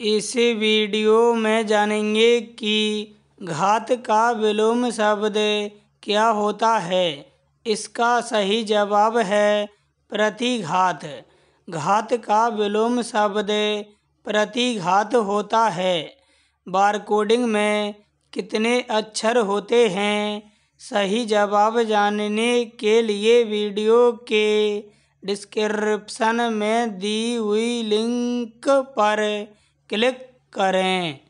इस वीडियो में जानेंगे कि घात का विलोम शब्द क्या होता है इसका सही जवाब है प्रतिघात घात का विलोम शब्द प्रतिघात होता है बारकोडिंग में कितने अक्षर होते हैं सही जवाब जानने के लिए वीडियो के डिस्क्रिप्शन में दी हुई लिंक पर क्लिक करें